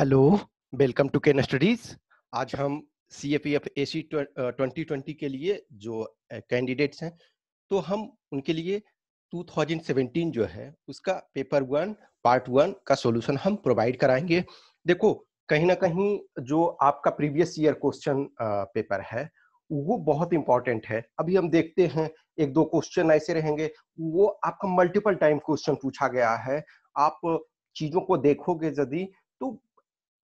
Hello welcome to Ken studies आज हम C A P F A C twenty twenty के लिए जो कैंडिडेट्स हैं तो हम उनके लिए 2017 जो है उसका पेपर वन पार्ट वन का सॉल्यूशन हम प्रोवाइड कराएंगे देखो कहीं ना कहीं जो आपका प्रीवियस ईयर क्वेश्चन पेपर है वो बहुत इंपॉर्टेंट है अभी हम देखते हैं एक दो क्वेश्चन ऐसे रहेंगे वो आपका मल्टीपल टाइम क्वेश्चन पूछा गया है आप चीजों को देखोगे यदि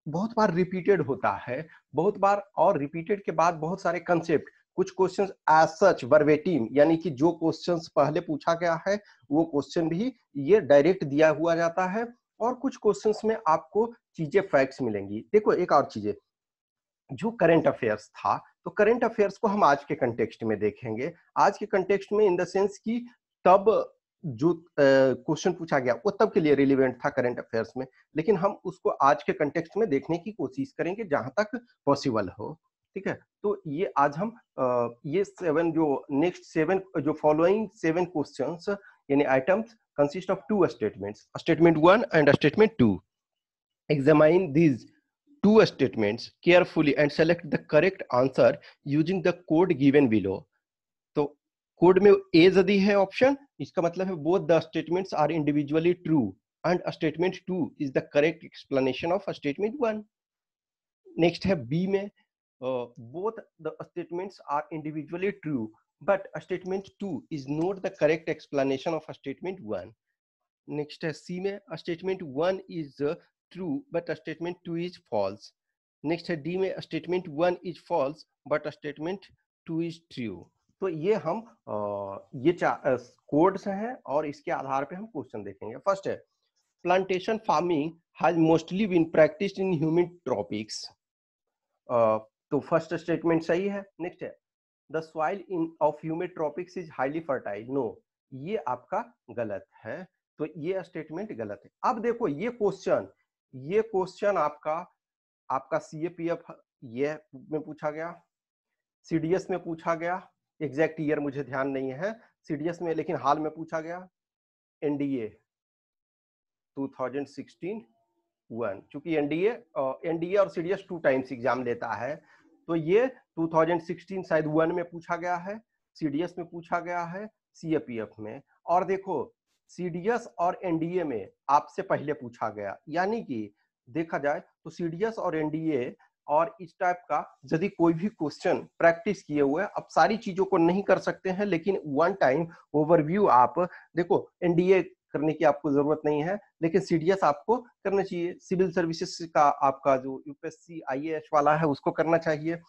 बहुत बार रिपीटेड होता है बहुत बार और रिपीटेड के बाद बहुत सारे कंसेप्ट कुछ क्वेश्चंस एज सच वर्वेटिम यानी कि जो क्वेश्चंस पहले पूछा गया है वो क्वेश्चन भी ये डायरेक्ट दिया हुआ जाता है और कुछ क्वेश्चंस में आपको चीजें फैक्ट्स मिलेंगी देखो एक और चीजें जो करंट अफेयर्स था तो करंट अफेयर्स को हम आज के कंटेक्स्ट में देखेंगे आज के कंटेक्स्ट में इन द सेंस की तब जो क्वेश्चन पूछा गया वो तब के लिए रिलीवेंट था करंट अफेयर्स में लेकिन हम उसको आज के कंटेक्स्ट में देखने की कोशिश करेंगे जहां तक पॉसिबल हो ठीक है तो ये आज हम ये सेवन जो नेक्स्ट सेवन जो फॉलोइंग सेवन क्वेश्चन यानी items consist of two statements statement one and statement two examine these two statements carefully and select the correct answer using the code given below code में A यदि है option इसका मतलब है both the statements are individually true and statement two is the correct explanation of statement one next है B में both the statements are individually true but statement two is not the correct explanation of statement one next है C में statement one is true but statement two is false next है D में statement one is false but statement two is true तो ये हम ये codes हैं और इसके आधार पे हम क्वेश्चन देखेंगे फर्स्ट है plantation farming has mostly been practice in humid tropics तो फर्स्ट स्टेटमेंट सही है नेक्स्ट है the soil in of humid tropics is highly fertile no ये आपका गलत है तो ये स्टेटमेंट गलत है अब देखो ये क्वेश्चन ये क्वेश्चन आपका आपका सी ये में पूछा गया सी में पूछा गया एग्जैक्ट ईयर मुझे ध्यान नहीं है सीडीएस में लेकिन हाल में पूछा गया एनडीए 2016 वन चूंकि एनडीए एनडीए और सीडीएस टू टाइम्स एग्जाम लेता है तो ये 2016 शायद वन में पूछा गया है सीडीएस में पूछा गया है सीएपीएफ में और देखो सीडीएस और एनडीए में आपसे पहले पूछा गया यानी कि देखा जाए तो सीडीएस और एनडीए और इस टाइप का यदि कोई भी क्वेश्चन प्रैक्टिस किए हुए आप सारी चीजों को नहीं कर सकते हैं लेकिन वन टाइम ओवरव्यू आप देखो एनडीए करने की आपको जरूरत नहीं है लेकिन सीडीएस आपको करना चाहिए सिविल सर्विसेज का आपका जो यूपीएससी आईएएस वाला है उसको करना चाहिए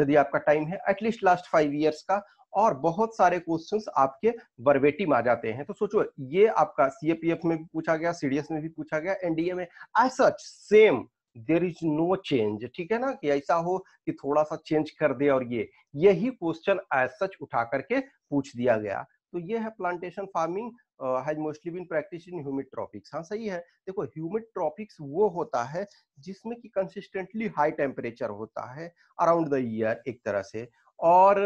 यदि आपका टाइम है एटलीस्ट लास्ट फाइव ईयर्स का और बहुत सारे क्वेश्चंस आपके में आ जाते हैं तो सोचो ये आपका सीएपीएफ में भी पूछा गया सीडीएस में भी पूछा गया एनडीए में as such same there is no change ठीक है ना कि ऐसा हो कि थोड़ा सा चेंज कर दे और ये यही क्वेश्चन एज सच उठा करके पूछ दिया गया तो ये है plantation farming has mostly been practice in humid tropics हाँ सही है देखो ह्यूमिड ट्रॉपिक्स वो होता है जिसमें कि कंसिस्टेंटली हाई टेम्परेचर होता है अराउंड द ईयर एक तरह से और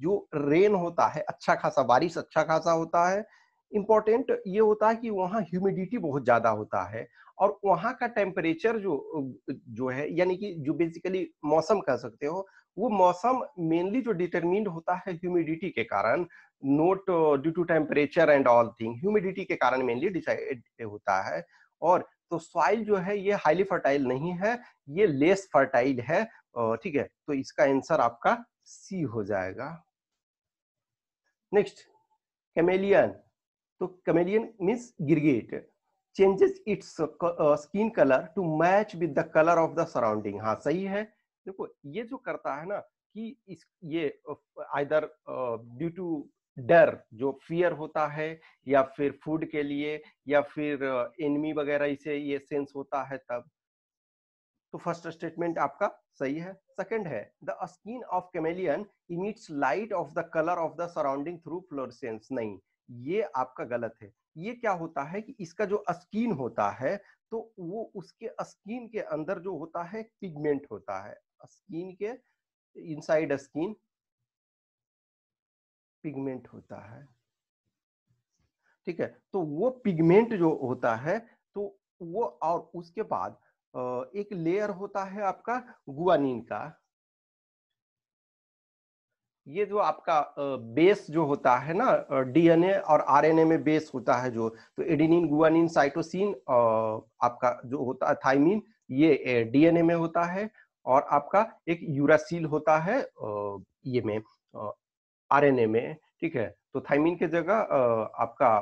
जो रेन होता है अच्छा खासा बारिश अच्छा खासा होता है इम्पोर्टेंट ये होता है कि वहाँ ह्यूमिडिटी बहुत ज़्यादा होता है और वहाँ का टेम्परेचर जो जो है यानी कि जो बेसिकली मौसम कह सकते हो वो मौसम मेनली जो डिटरमिंड होता है ह्यूमिडिटी के कारण not due to temperature and all thing humidity के कारण मेनली डिसाइड होता है और तो सॉइल जो है ये हाईली फर्टाइल नहीं है ये लेस फर्टाइल है ठीक है तो इसका आंसर आपका सी हो जाएगा नेक्स्ट कैमेलियन तो कमेलियन मीन्स गिरगेट changes its skin colour to match with the colour of the surrounding हाँ सही है देखो ये जो करता है ना कि इस ये आइदर ड्यू टू डर जो फियर होता है या फिर फूड के लिए या फिर एनिमी uh, वगैरह इसे ये सेंस होता है तब तो फर्स्ट स्टेटमेंट आपका सही है सेकंड है the skin of chameleon emits light of the colour of the surrounding through fluorescence नहीं ये आपका गलत है ये क्या होता है कि इसका जो स्किन होता है तो वो उसके स्किन के अंदर जो होता है पिगमेंट होता है स्किन के इनसाइड स्किन पिगमेंट होता है ठीक है तो वो पिगमेंट जो होता है तो वो और उसके बाद एक लेयर होता है आपका गुआनिन का ये जो आपका बेस जो होता है ना डीएनए और आरएनए में बेस होता है जो तो एडिनिन गुआनिन साइटोसिन आपका जो होता है थाइमिन ये डीएनए में होता है और आपका एक यूरासिल होता है ये में आरएनए में ठीक है तो थाइमिन के जगह आपका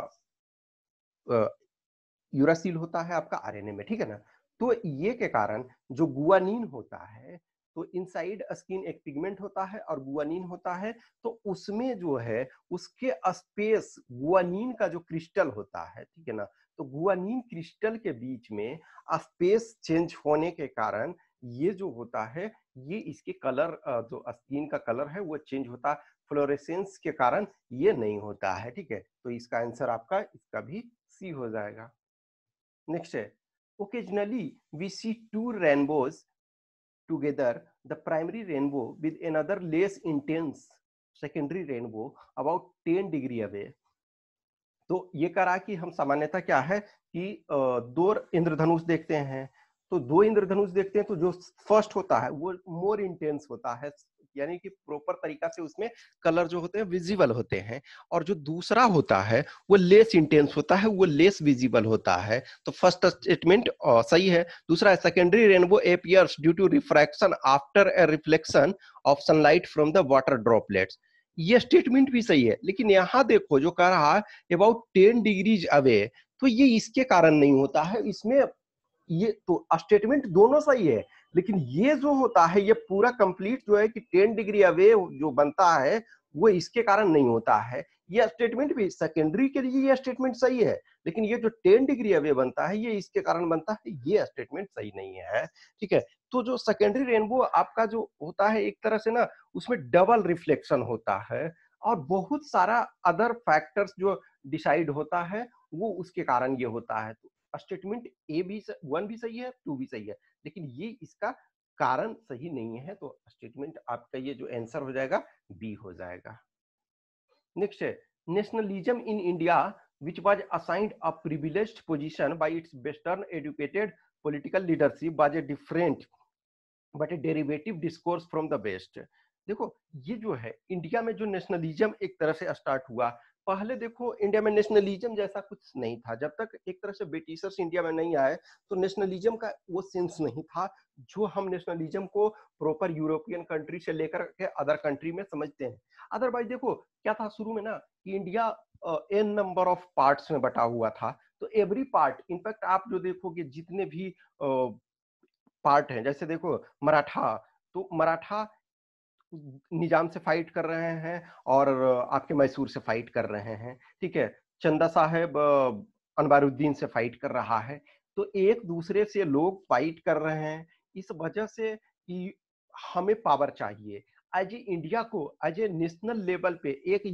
यूरासिल होता है आपका आरएनए में ठीक है ना तो ये के कारण जो गुआनिन होता है तो इनसाइड स्किन एक पिगमेंट होता है और गुआनिन होता है तो उसमें जो है उसके स्पेस गुआनिन का जो क्रिस्टल होता है ठीक है ना तो गुआनिन क्रिस्टल के बीच में स्पेस चेंज होने के कारण ये जो होता है ये इसके कलर जो स्किन का कलर है वो चेंज होता है फ्लोरेसेंस के कारण ये नहीं होता है ठीक है तो इसका आंसर आपका इसका भी सी हो जाएगा नेक्स्ट है occasionally we see two rainbows together the primary rainbow with another less intense secondary rainbow about 10 degree away तो ये करा कि हम सामान्यता क्या है कि दो इंद्रधनुष देखते हैं तो दो इंद्रधनुष देखते हैं तो जो फर्स्ट होता है वो मोर इंटेंस होता है यानी कि प्रॉपर तरीका से उसमें कलर जो होते हैं विजिबल होते हैं और जो दूसरा होता है वो लेस इंटेंस होता है वो लेस विजिबल होता है तो फर्स्ट स्टेटमेंट सही है दूसरा secondary rainbow appears due to refraction after a reflection of sunlight from the water droplets ये स्टेटमेंट भी सही है लेकिन यहाँ देखो जो कह रहा है अबाउट टेन डिग्रीज अवे तो ये इसके कारण नहीं होता है इसमें ये तो स्टेटमेंट दोनों सही है लेकिन ये जो होता है ये पूरा कंप्लीट जो है कि टेन डिग्री अवे जो बनता है वो इसके कारण नहीं होता है ये स्टेटमेंट भी सेकेंडरी के लिए ये स्टेटमेंट सही है लेकिन ये जो टेन डिग्री अवे बनता है ये इसके कारण बनता है ये स्टेटमेंट सही नहीं है ठीक है तो जो सेकेंडरी रेनबो आपका जो होता है एक तरह से ना उसमें डबल रिफ्लेक्शन होता है और बहुत सारा अदर फैक्टर्स जो डिसाइड होता है वो उसके कारण ये होता है तो स्टेटमेंट ए भी वन भी सही है टू भी सही है लेकिन ये इसका कारण सही नहीं है तो स्टेटमेंट आपका ये जो आंसर हो जाएगा बी हो जाएगा नेक्स्ट है nationalism in India which was assigned a privilege position by its western educated political leadership was a different but a derivative discourse from the west देखो ये जो है इंडिया में जो नेशनलिज्म एक तरह से स्टार्ट हुआ पहले देखो इंडिया में नेशनलिज्म जैसा कुछ नहीं था जब तक एक तरह से ब्रिटिशर्स इंडिया में नहीं आए तो नेशनलिज्म का वो सेंस नहीं था जो हम नेशनलिज्म को प्रॉपर यूरोपियन कंट्री से लेकर के अदर कंट्री में समझते हैं अदरवाइज देखो क्या था शुरू में ना कि India an number of parts में बटा हुआ था तो एवरी पार्ट इनफैक्ट आप जो देखोगे जितने भी पार्ट हैं जैसे देखो मराठा तो मराठा निजाम से फाइट कर रहे हैं और आपके मैसूर से फाइट कर रहे हैं ठीक है चंदा साहेब अनवारुद्दीन से फाइट कर रहा है तो एक दूसरे से लोग फाइट कर रहे हैं इस वजह से कि हमें पावर चाहिए एज ए इंडिया को एज ए नेशनल लेवल पे एक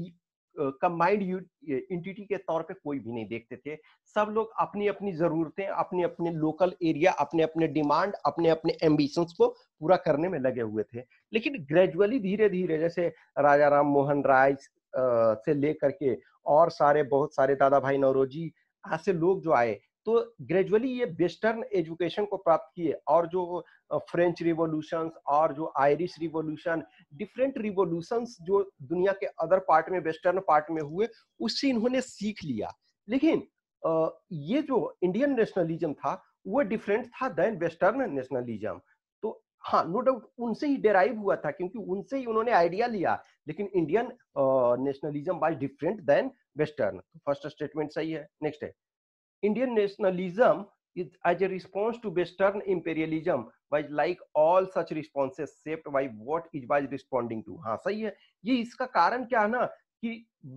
कंबाइंड इंटिटी के तौर पे कोई भी नहीं देखते थे सब लोग अपनी अपनी जरूरतें अपने अपने लोकल एरिया अपने अपने डिमांड अपने अपने एम्बिशंस को पूरा करने में लगे हुए थे लेकिन ग्रेजुअली धीरे धीरे जैसे राजा राम मोहन राय से लेकर के और सारे बहुत सारे दादा भाई नवरोजी ऐसे लोग जो आए तो ग्रेजुअली ये वेस्टर्न एजुकेशन को प्राप्त किए और जो फ्रेंच रिवोल्यूशन और जो आयरिश रिवोल्यूशन डिफरेंट रिवोल्यूशन जो दुनिया के अदर पार्ट में वेस्टर्न पार्ट में हुए उससे इन्होंने सीख लिया लेकिन ये जो इंडियन नेशनलिज्म था वो डिफरेंट था देन वेस्टर्न नेशनलिज्म तो हाँ नो डाउट उनसे ही डेराइव हुआ था क्योंकि उनसे ही उन्होंने आइडिया लिया लेकिन Indian nationalism was different than western first statement सही है नेक्स्ट है Indian nationalism is as a response to Western imperialism was like all such responses shaped by what it was responding to हाँ सही है ये इसका कारण क्या है ना कि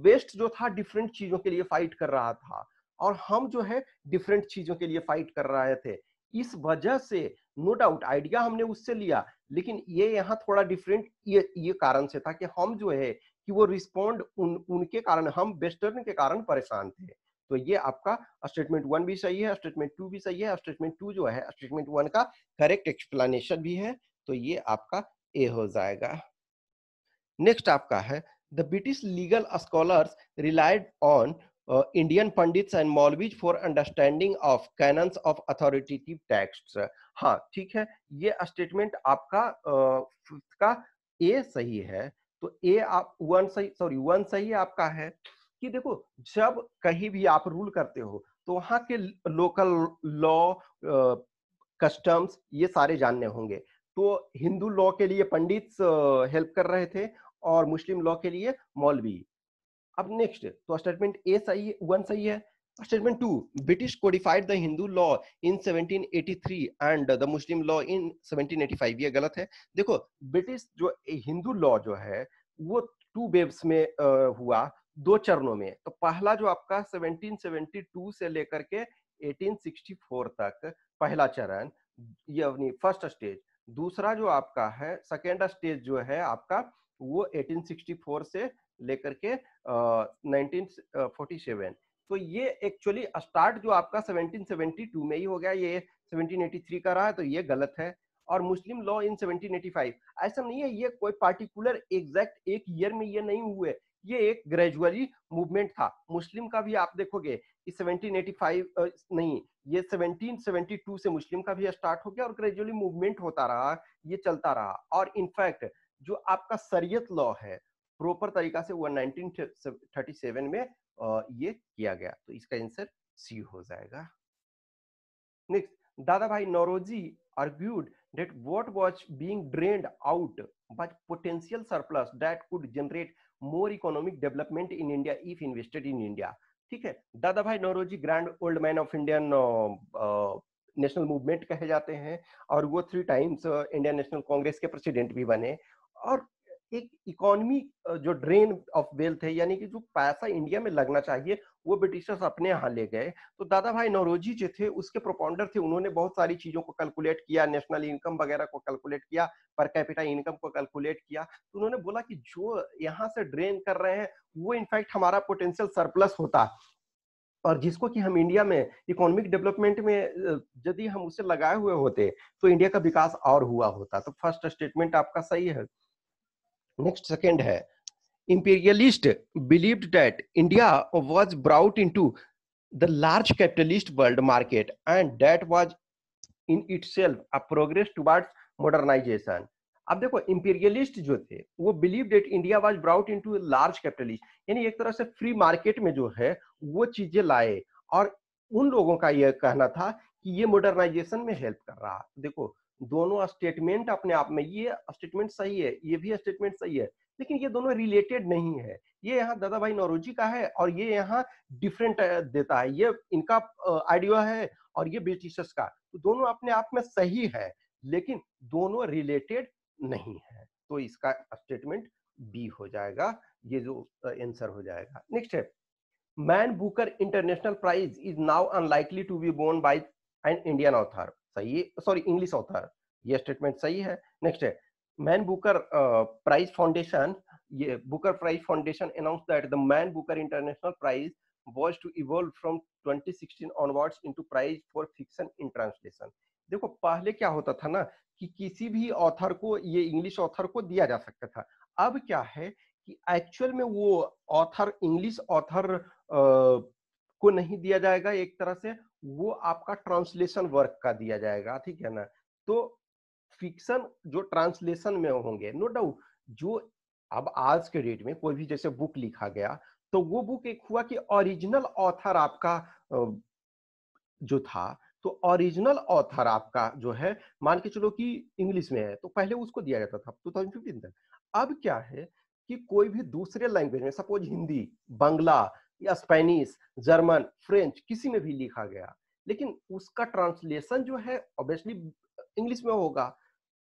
वेस्ट जो था डिफरेंट चीजों के लिए फाइट कर रहा था और हम जो है डिफरेंट चीजों के लिए फाइट कर रहे थे इस वजह से नो डाउट आइडिया हमने उससे लिया लेकिन ये यहाँ थोड़ा डिफरेंट ये ये कारण से था कि हम जो है कि वो रिस्पॉन्ड उन उनके कारण हम वेस्टर्न के कारण परेशान थे तो ये आपका स्टेटमेंट वन भी सही है स्टेटमेंट टू भी सही है स्टेटमेंट टू जो है स्टेटमेंट वन का करेक्ट एक्सप्लेनेशन भी है तो ये आपका ए हो जाएगा नेक्स्ट आपका है the British legal scholars relied on Indian pandits and maulvis for understanding of canons of authoritative text हाँ ठीक है ये स्टेटमेंट आपका uh, का ए सही है तो ए आप वन सही सॉरी वन सही आपका है कि देखो जब कहीं भी आप रूल करते हो तो वहां के लोकल लॉ कस्टम्स ये सारे जानने होंगे तो हिंदू लॉ के लिए पंडित हेल्प कर रहे थे और मुस्लिम लॉ के लिए मौलवी अब नेक्स्ट तो स्टेटमेंट ए सही वन सही है statement two British codified the Hindu law in 1783 and the Muslim law in 1785 ये गलत है देखो ब्रिटिश जो हिंदू लॉ जो है वो टू वेव्स में आ, हुआ दो चरणों में तो पहला जो आपका 1772 से लेकर के 1864 तक पहला चरण यानी फर्स्ट स्टेज दूसरा जो आपका है सेकेंड स्टेज जो है आपका वो 1864 से लेकर के uh, 1947 तो ये एक्चुअली स्टार्ट जो आपका 1772 में ही हो गया ये 1783 का रहा है तो ये गलत है और मुस्लिम लॉ इन 1785 ऐसा नहीं है ये कोई पार्टिकुलर एग्जैक्ट एक ईयर में ये नहीं हुए ये एक ग्रेजुअली मूवमेंट था मुस्लिम का भी आप देखोगे कि 1785 नहीं ये 1772 से मुस्लिम का भी स्टार्ट हो गया और ग्रेजुअली मूवमेंट होता रहा ये चलता रहा और इनफैक्ट जो आपका सरियत लॉ है प्रॉपर तरीका से वो 1937 में ये किया गया तो इसका आंसर सी हो जाएगा next Dadabhai Naoroji argued that what was being drained out was potential surplus that could generate more economic development in India if invested in India ठीक है Dadabhai Naoroji grand old man of Indian national movement कहे जाते हैं और वो three times Indian National Congress के president भी बने और एक इकोनॉमी जो ड्रेन ऑफ वेल्थ है यानी कि जो पैसा इंडिया में लगना चाहिए वो ब्रिटिशर्स अपने यहाँ ले गए तो दादा भाई नौरोजी जो थे उसके प्रोपाउंडर थे उन्होंने बहुत सारी चीजों को कैलकुलेट किया नेशनल इनकम वगैरह को कैलकुलेट किया पर कैपिटा इनकम को कैलकुलेट किया तो उन्होंने बोला कि जो यहाँ से ड्रेन कर रहे हैं वो इनफैक्ट हमारा पोटेंशियल सरप्लस होता और जिसको कि हम इंडिया में इकोनॉमिक डेवलपमेंट में यदि हम उसे लगाए हुए होते तो इंडिया का विकास और हुआ होता तो फर्स्ट स्टेटमेंट आपका सही है नेक्स्ट सेकेंड है imperialist believed that India was brought into the large capitalist world market and that was in itself a progress towards modernisation अब देखो इंपीरियलिस्ट जो थे वो believe that India was brought into a large capitalist यानी एक तरह से free market में जो है वो चीजें लाए और उन लोगों का यह कहना था कि ये मॉडर्नाइजेशन में हेल्प कर रहा देखो दोनों स्टेटमेंट अपने आप में ये स्टेटमेंट सही है ये भी स्टेटमेंट सही है लेकिन ये दोनों रिलेटेड नहीं है ये यहाँ दादा भाई नौरोजी का है और ये यहाँ डिफरेंट देता है ये इनका आइडिया है और ये ब्रिटिशर्स का तो दोनों अपने आप में सही है लेकिन दोनों रिलेटेड नहीं है तो इसका स्टेटमेंट बी हो जाएगा ये जो आंसर हो जाएगा नेक्स्ट है Man Booker International Prize is now unlikely to be borne by an Indian author सही सॉरी इंग्लिश ऑथर ये स्टेटमेंट सही है नेक्स्ट है मैन बुकर प्राइज फाउंडेशन ये Booker Prize Foundation announce that the Man Booker International Prize was to evolve from 2016 onwards into prize for fiction in translation देखो पहले क्या होता था ना कि किसी भी ऑथर को ये इंग्लिश ऑथर को दिया जा सकता था अब क्या है कि एक्चुअल में वो ऑथर इंग्लिश ऑथर को नहीं दिया जाएगा एक तरह से वो आपका ट्रांसलेशन वर्क का दिया जाएगा ठीक है ना तो फिक्शन जो ट्रांसलेशन में होंगे नो डाउट जो अब आज के डेट में कोई भी जैसे बुक लिखा गया तो वो बुक एक हुआ कि ओरिजिनल ऑथर आपका जो था तो ओरिजिनल ऑथर आपका जो है मान के चलो कि इंग्लिश में है तो पहले उसको दिया जाता था टू थाउजेंड फिफ्टीन तक अब क्या है कि कोई भी दूसरे लैंग्वेज में सपोज हिंदी बंगला या स्पेनिश जर्मन फ्रेंच किसी में भी लिखा गया लेकिन उसका ट्रांसलेशन जो है ऑब्वियसली इंग्लिश में होगा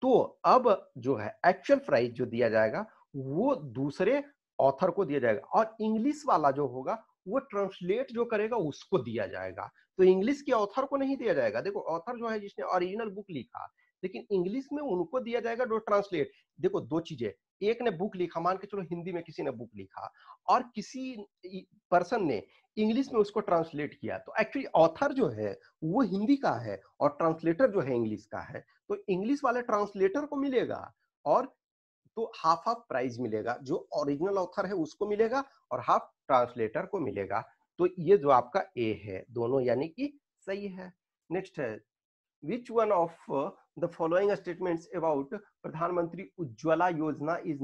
तो अब जो है एक्चुअल प्राइस जो दिया जाएगा वो दूसरे ऑथर को दिया जाएगा और इंग्लिश वाला जो होगा वो ट्रांसलेट जो करेगा उसको दिया जाएगा तो इंग्लिश के ऑथर को नहीं दिया जाएगा देखो ऑथर जो है जिसने ओरिजिनल बुक लिखा लेकिन इंग्लिश में उनको दिया जाएगा डो ट्रांसलेट देखो दो चीजें एक ने बुक लिखा मान के चलो हिंदी में किसी ने बुक लिखा और किसी पर्सन ने इंग्लिश में उसको ट्रांसलेट किया तो एक्चुअली ऑथर जो है वो हिंदी का है और ट्रांसलेटर जो है इंग्लिश का है तो इंग्लिश वाले ट्रांसलेटर को मिलेगा और तो हाफ हाफ प्राइज मिलेगा जो ओरिजिनल ऑथर है उसको मिलेगा और हाफ ट्रांसलेटर को मिलेगा तो ये जो आपका ए है दोनों यानी कि सही है नेक्स्ट है which one of uh, the following statements about pradhan mantri ujjwala yojana is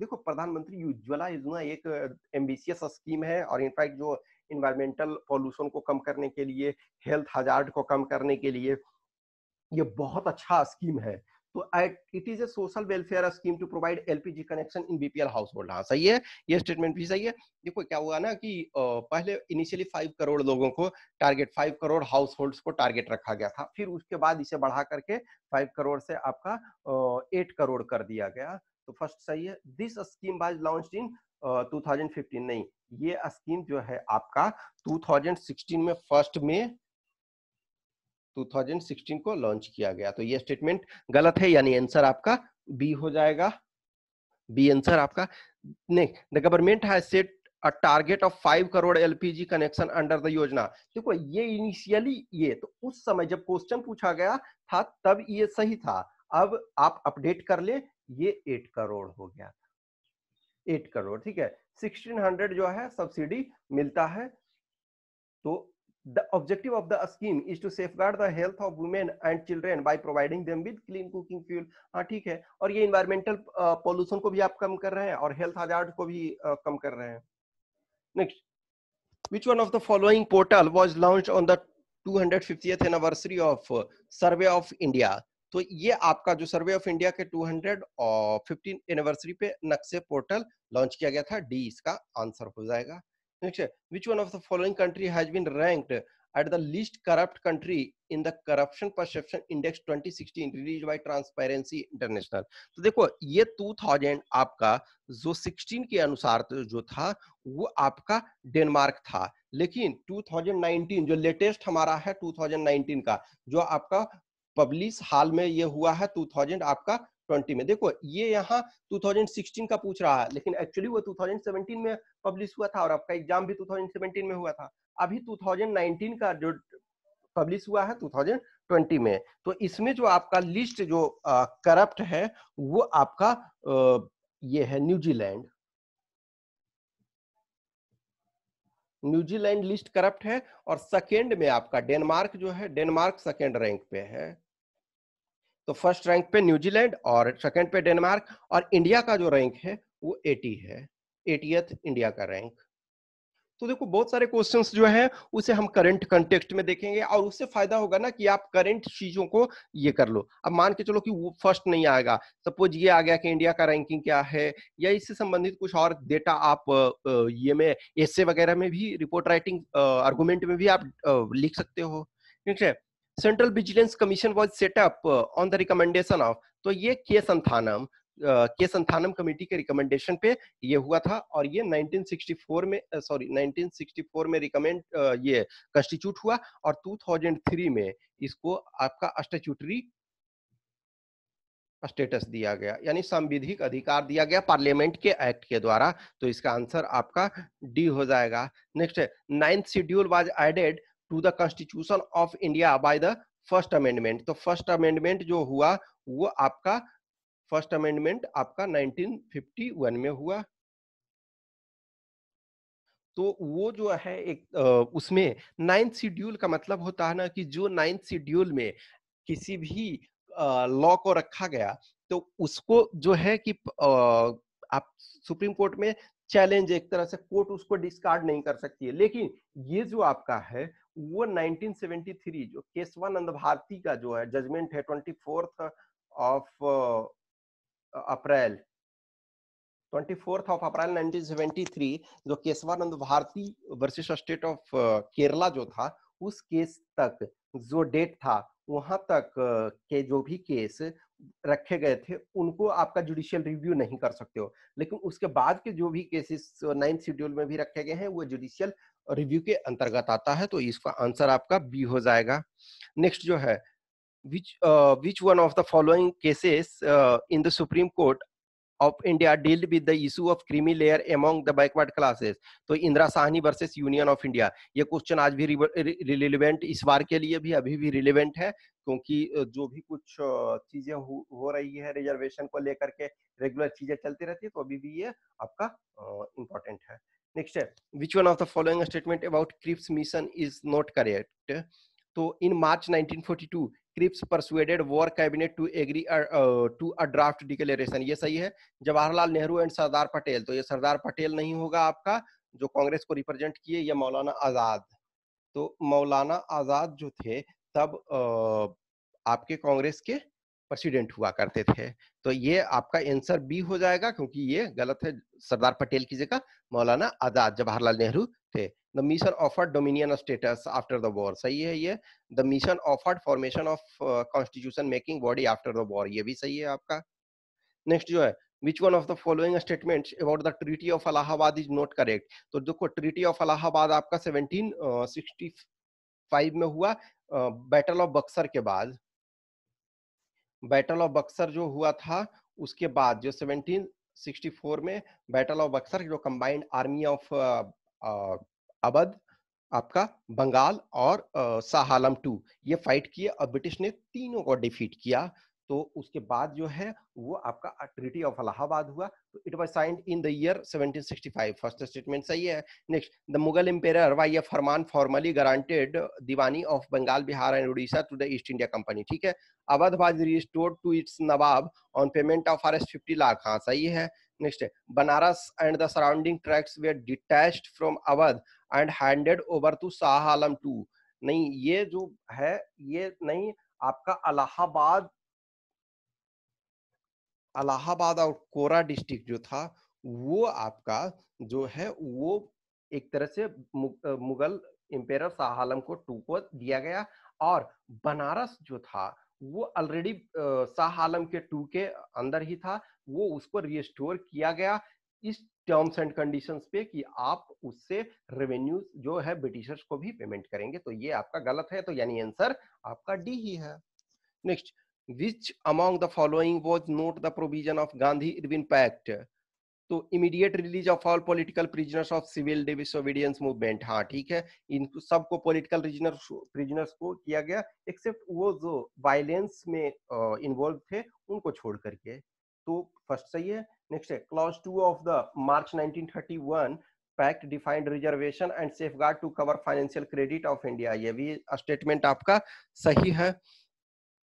देखो प्रधानमंत्री उज्ज्वला योजना एक एम्बिशियस uh, स्कीम है और इनफैक्ट जो इन्वायरमेंटल पॉल्यूशन को कम करने के लिए हेल्थ हजार्ड को कम करने के लिए ये बहुत अच्छा स्कीम है तो it is a social welfare scheme to provide LPG connection in BPL household हाँ सही है ये स्टेटमेंट भी सही है देखो क्या हुआ ना कि पहले इनिशियली फाइव करोड़ लोगों को target five crore household को टारगेट रखा गया था फिर उसके बाद इसे बढ़ा करके फाइव करोड़ से आपका एट करोड़ कर दिया गया तो फर्स्ट सही है this scheme was launch in 2015 नहीं ये स्कीम जो है आपका 2016 में फर्स्ट में 2016 को लॉन्च किया गया तो ये स्टेटमेंट गलत है यानी आंसर आपका बी हो जाएगा बी आंसर आपका नेक्स्ट द गवर्नमेंट है target of five crore LPG connection under the yojana देखो ये इनिशियली ये तो उस समय जब क्वेश्चन पूछा गया था तब ये सही था अब आप अपडेट कर ले ये एट करोड़ हो गया था एट करोड़ ठीक है सिक्सटीन हंड्रेड जो है सब्सिडी मिलता है तो The objective of the scheme is to safeguard the health of women and children by providing them with clean cooking fuel. हाँ theek hai aur ye environmental uh, pollution ko bhi aap kam kar rahe hain aur health hazard bhi uh, kam kar rahe hain Next, which one of the following portal was launched on the 250th anniversary of Survey of India? तो ये आपका जो survey of India के 215 और 15 anniversary पे नक्शे portal launch किया गया था डी इसका आंसर हो जाएगा Next, which one of the following country has been ranked at the least corrupt country in the corruption perception index 2016 released by transparency international so, dekho ye 2000 aapka jo 16 के अनुसार jo tha wo aapka denmark tha lekin 2019 jo latest hamara hai 2019 ka jo aapka publish हाल में ये हुआ है 2000 आपका 2020 में देखो ये यहाँ 2016 का पूछ रहा है लेकिन एक्चुअली वो 2017 में पब्लिश हुआ था और आपका एग्जाम भी 2017 में हुआ था अभी 2019 का जो पब्लिश हुआ है 2020 में तो इसमें जो आपका लिस्ट जो करप्ट है वो आपका आ, ये है न्यूजीलैंड न्यूजीलैंड लिस्ट करप्ट है और सेकेंड में आपका डेनमार्क जो है डेनमार्क सेकेंड रैंक पे है तो फर्स्ट रैंक पे न्यूजीलैंड और सेकंड पे डेनमार्क और इंडिया का जो रैंक है वो 80 है एटीएथ इंडिया का रैंक तो देखो बहुत सारे क्वेश्चंस जो है उसे हम करंट कंटेक्स्ट में देखेंगे और उससे फायदा होगा ना कि आप करंट चीजों को ये कर लो अब मान के चलो कि वो फर्स्ट नहीं आएगा सपोज ये आ गया कि इंडिया का रैंकिंग क्या है या इससे संबंधित कुछ और डेटा आप ये में एसे वगैरह में भी रिपोर्ट राइटिंग आर्गूमेंट में भी आप लिख सकते हो ठीक है Central Vigilance Commission was set up on the recommendation of तो ये के संथानम uh, के संथानम कमेटी के रिकमेंडेशन पे ये हुआ था और ये 1964 में सॉरी uh, 1964 में रिकमेंड uh, ये कंस्टिट्यूट हुआ और 2003 में इसको आपका स्टेचूटरी स्टेटस दिया गया यानी संविधिक अधिकार दिया गया पार्लियामेंट के एक्ट के द्वारा तो इसका आंसर आपका डी हो जाएगा next ninth schedule was added to the constitution of India by the first amendment तो फर्स्ट अमेंडमेंट जो हुआ वो आपका फर्स्ट अमेंडमेंट आपका 1951 में हुआ तो वो जो है एक उसमें नाइन्थ शेड्यूल का मतलब होता है ना कि जो नाइन्थ शेड्यूल में किसी भी लॉ को रखा गया तो उसको जो है कि आप सुप्रीम कोर्ट में चैलेंज एक तरह से कोर्ट उसको डिस्कार्ड नहीं कर सकती है लेकिन ये जो आपका है वो 1973 जो केस वन अंध भारती का जो है जजमेंट है twenty fourth of April twenty fourth of April 1973 जो Kesavananda Bharati versus state of Kerala जो था उस केस तक जो डेट था वहां तक के जो भी केस रखे गए थे उनको आपका जुडिशियल रिव्यू नहीं कर सकते हो लेकिन उसके बाद के जो भी केसेस नाइन्थ शेड्यूल में भी रखे गए हैं वो जुडिशियल रिव्यू के अंतर्गत आता है तो इसका आंसर आपका बी हो जाएगा नेक्स्ट जो है which which one of the following cases in the Supreme Court of India dealt with the issue of creamy layer creamy the backward classes तो Indira Sawhney versus Union of India ये question आज भी relevant इस बार के लिए भी अभी भी रिलेवेंट है क्योंकि जो भी कुछ चीजें हो, हो रही है रिजर्वेशन को लेकर के रेगुलर चीजें चलती रहती है तो अभी भी ये आपका इम्पोर्टेंट है नेक्स्ट है which one of the following statement about Cripps Mission is not correct तो in March 1942 Cripps persuaded war cabinet to agree to a draft declaration ये सही है जवाहरलाल नेहरू एंड सरदार पटेल तो ये सरदार पटेल नहीं होगा आपका जो कांग्रेस को रिप्रेजेंट किए या मौलाना आजाद तो मौलाना आजाद जो थे तब आ, आपके कांग्रेस के प्रेसिडेंट हुआ करते थे तो ये आपका आंसर बी हो जाएगा क्योंकि ये गलत है सरदार पटेल की जगह मौलाना आजाद जवाहरलाल नेहरू थे the mission offered dominion status after the war सही है ये the mission offered formation of constitution making body after the war ये भी सही है आपका नेक्स्ट जो है which one of the following statement about the treaty of Allahabad is not correct तो देखो ट्रीटी ऑफ अलाहाबाद आपका सेवनटीन सिक्सटी फाइव में हुआ बैटल ऑफ बक्सर के बाद बैटल ऑफ बक्सर जो हुआ था उसके बाद जो 1764 में बैटल ऑफ बक्सर जो कंबाइंड आर्मी ऑफ अवध आपका बंगाल और uh, शाह आलम टू ये फाइट किए और ब्रिटिश ने तीनों को डिफीट किया तो उसके बाद जो है वो आपका ट्रिटी ऑफ अलाहाबाद हुआ तो it was signed in the year 1765 first statement सही है next the Mughal empire by a farman formally guaranteed diwani of Bengal Bihar and Orissa to the East India Company ठीक है Awadh was restored to its nawab on payment of R S fifty lakh हाँ सही है next Banaras and the surrounding tracts were detached from Awadh and handed over to Shah Alam to नहीं ये जो है ये नहीं आपका अलाहाबाद अलाहाबाद और कोरा डिस्ट्रिक्ट जो था वो आपका जो है वो एक तरह से मुगल एम्पेयर शाह आलम को को दिया गया और बनारस जो था वो ऑलरेडी शाह आलम के टू के अंदर ही था वो उसको रिस्टोर किया गया इस टर्म्स एंड कंडीशंस पे कि आप उससे रेवेन्यू जो है ब्रिटिशर्स को भी पेमेंट करेंगे तो ये आपका गलत है तो यानी आंसर आपका डी ही है next which among the following was not the provision of Gandhi-Irwin Pact? तो immediate release of all political prisoners of civil disobedience movement हाँ ठीक है इनको सबको पॉलिटिकल प्रिजनर्स प्रिजनर्स को किया गया एक्सेप्ट वो जो वायलेंस में इन्वॉल्व uh, थे उनको छोड़ करके तो फर्स्ट सही है नेक्स्ट है clause two of the March 1931 pact defined reservation and safe to cover financial credit of India ये भी स्टेटमेंट आपका सही है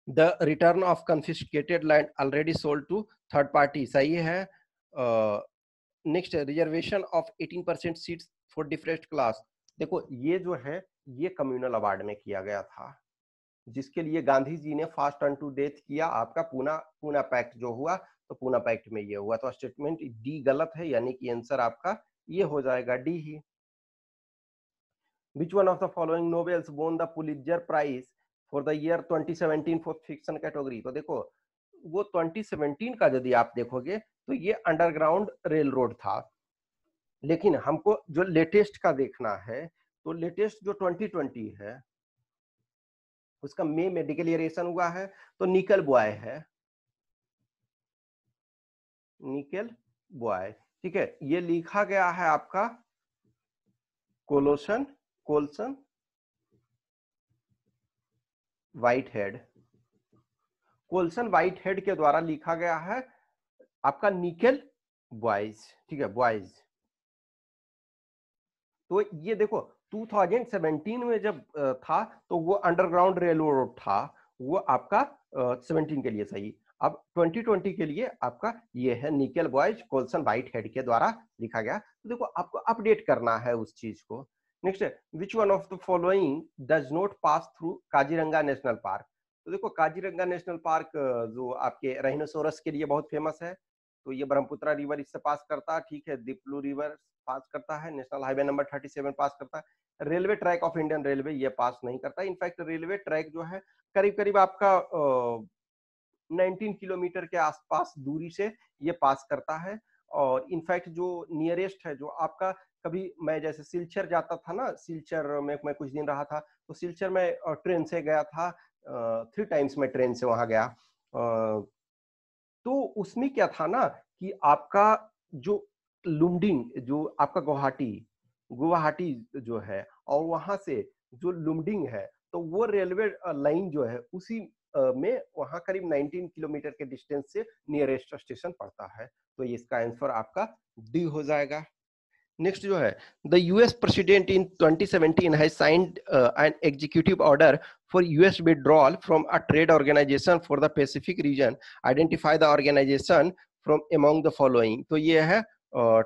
the return of confiscated land already sold to third party सही है next reservation of 18 percent seat for different देखो ये जो है ये कम्युनल अवार्ड में किया गया था जिसके लिए गांधी जी ने फास्ट ऑन टू डेथ किया आपका पूना पूना पैक्ट जो हुआ तो पूना पैक्ट में ये हुआ तो स्टेटमेंट डी गलत है यानी कि आंसर आपका ये हो जाएगा डी ही which one of the following novels won the Pulitzer Prize for the year 2017 for fiction category तो देखो वो 2017 का यदि आप देखोगे तो ये अंडरग्राउंड रेल रोड था लेकिन हमको जो लेटेस्ट का देखना है तो लेटेस्ट जो 2020 है उसका मे में डिक्लेरेशन हुआ है तो निकल बॉय है निकल बॉय ठीक है ये लिखा गया है आपका Colson Colson White Whitehead Colson Head के द्वारा लिखा गया है आपका निकेल बॉयज ठीक है बॉयज तो ये देखो 2017 में जब था तो वो अंडरग्राउंड रेल रोड था वो आपका 17 के लिए सही अब 2020 के लिए आपका ये है Nickel Boys Colson Whitehead के द्वारा लिखा गया तो देखो आपको अपडेट करना है उस चीज को next which one of the following does not pass through Kaziranga national park तो देखो काजीरंगा नेशनल पार्क जो आपके रहिनोसोरस के लिए बहुत फेमस है तो ये ब्रह्मपुत्रा रिवर इससे पास करता है ठीक है दिपलू रिवर पास करता है नेशनल हाईवे नंबर 37 पास करता है railway track of Indian railway ये पास नहीं करता इनफैक्ट रेलवे ट्रैक जो है करीब करीब आपका नाइनटीन किलोमीटर के आसपास दूरी से ये पास करता है और इनफैक्ट जो नियरेस्ट है जो आपका कभी मैं जैसे सिलचर जाता था ना सिलचर में मैं कुछ दिन रहा था तो सिलचर में ट्रेन से गया था थ्री टाइम्स में ट्रेन से वहां गया तो उसमें क्या था ना कि आपका जो लुमडिंग जो आपका गुवाहाटी गुवाहाटी जो है और वहां से जो लुमडिंग है तो वो रेलवे लाइन जो है उसी में वहां करीब 19 किलोमीटर के डिस्टेंस से नियरेस्ट स्टेशन पड़ता है तो इसका आंसर आपका डी हो जाएगा नेक्स्ट जो है the US president in 2017 has signed an executive order for US withdrawal from a trade organisation for the Pacific region identify the organisation from among the following तो ये है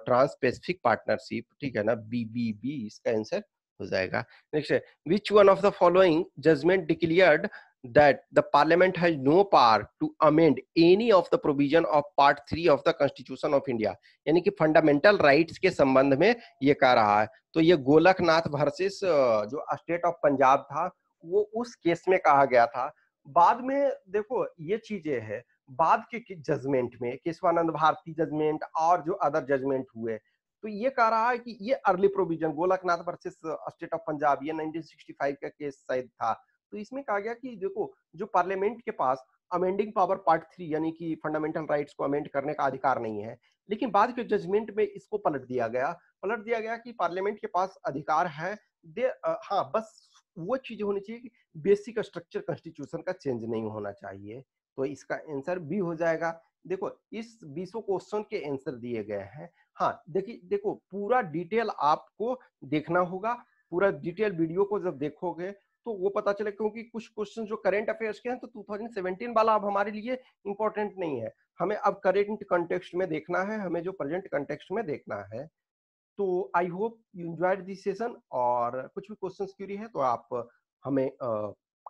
ट्रांस पैसिफिक पार्टनरशिप ठीक है ना BBB इसका answer हो जाएगा next है which one of the following judgement declared that the parliament has no power to amend any of the provision of part 3 of the constitution of india यानी कि fundamental rights के संबंध में ये कह रहा है तो ये गोलकनाथ वर्सेस जो स्टेट ऑफ पंजाब था वो उस केस में कहा गया था बाद में देखो ये चीजें हैं बाद के जजमेंट में केशवानंद भारती जजमेंट और जो अदर जजमेंट हुए तो ये कह रहा है कि ये early provision Golaknath versus state of Punjab ये 1965 का केस शायद था तो इसमें कहा गया कि देखो जो पार्लियामेंट के पास अमेंडिंग पावर पार्ट थ्री यानी कि फंडामेंटल राइट्स को अमेंड करने का अधिकार नहीं है लेकिन बाद के जजमेंट में इसको पलट दिया गया पलट दिया गया कि पार्लियामेंट के पास अधिकार है दे हाँ बस वो चीज होनी चाहिए कि बेसिक स्ट्रक्चर कॉन्स्टिट्यूशन का चेंज नहीं होना चाहिए तो इसका आंसर बी हो जाएगा देखो इस बीसों क्वेश्चन के आंसर दिए गए हैं हाँ देखिए देखो पूरा डिटेल आपको देखना होगा पूरा डिटेल वीडियो को जब देखोगे तो वो पता चले क्योंकि कुछ क्वेश्चन जो करेंट अफेयर्स के हैं तो 2017 वाला अब हमारे लिए इंपॉर्टेंट नहीं है हमें अब करेंट कंटेक्स्ट में देखना है हमें जो प्रेजेंट कंटेक्स्ट में देखना है तो I hope you enjoyed this session और कुछ भी क्वेश्चन क्यूरी है तो आप हमें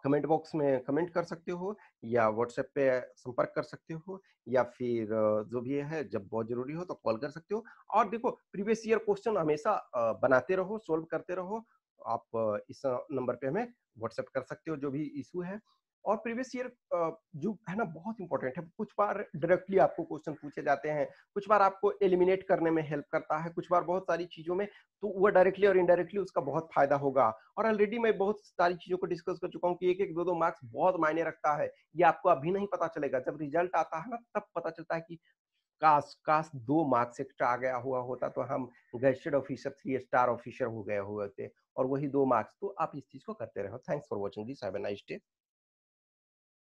कमेंट बॉक्स में कमेंट कर सकते हो या व्हाट्सएप पे संपर्क कर सकते हो या फिर जो भी है जब बहुत जरूरी हो तो कॉल कर सकते हो और देखो प्रीवियस ईयर क्वेश्चन हमेशा बनाते रहो सॉल्व करते रहो आप इस नंबर पे हमें व्हाट्सएप कर सकते हो जो भी इशू है और प्रीवियस ईयर जो है ना बहुत इंपॉर्टेंट है कुछ बार डायरेक्टली आपको क्वेश्चन पूछे जाते हैं कुछ बार आपको एलिमिनेट करने में हेल्प करता है कुछ बार बहुत सारी चीजों में तो वह डायरेक्टली और इनडायरेक्टली उसका बहुत फायदा होगा और ऑलरेडी मैं बहुत सारी चीजों को डिस्कस कर चुका हूँ कि एक एक दो दो मार्क्स बहुत मायने रखता है ये आपको अभी नहीं पता चलेगा जब रिजल्ट आता है ना तब पता चलता है कि काश काश दो मार्क्स एक्स्ट्रा आ गया हुआ होता तो हम gazetted officer three star officer हो गए हुए थे और वही दो मार्क्स तो आप इस चीज को करते रहो thanks for watching this have a nice day